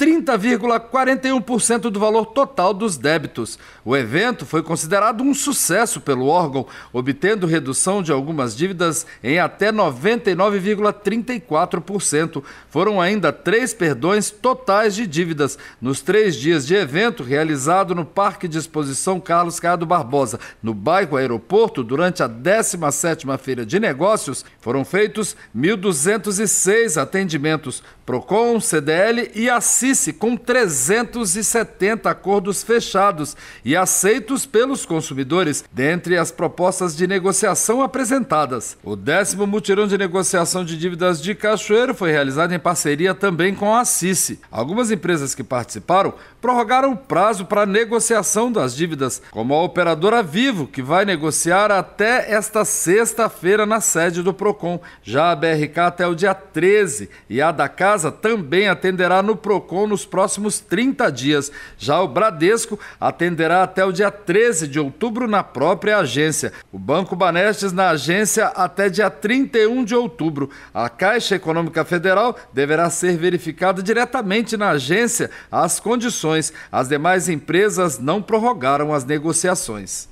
30,41% do valor total dos débitos. O evento foi considerado um sucesso pelo órgão, obtendo redução de algumas dívidas em até 99,34%. Foram ainda três perdões totais de dívidas nos três dias de evento realizado no Parque de Exposição Carlos Cado Barbosa, no bairro Aeroporto, durante a 17ª Feira de Negócios. Foram feitos 1.206 atendimentos, Procon, CDL e a CICI, com 370 acordos fechados e aceitos pelos consumidores, dentre as propostas de negociação apresentadas. O décimo mutirão de negociação de dívidas de Cachoeiro foi realizado em parceria também com a CICI. Algumas empresas que participaram prorrogaram o prazo para a negociação das dívidas, como a operadora Vivo, que vai negociar até esta sexta-feira na sede do Procon. Já a BRK até o dia 13 e a da Casa também atenderá no Procon nos próximos 30 dias. Já o Bradesco atenderá até o dia 13 de outubro na própria agência. O Banco Banestes na agência até dia 31 de outubro. A Caixa Econômica Federal deverá ser verificada diretamente na agência as condições. As demais empresas não prorrogaram as negociações.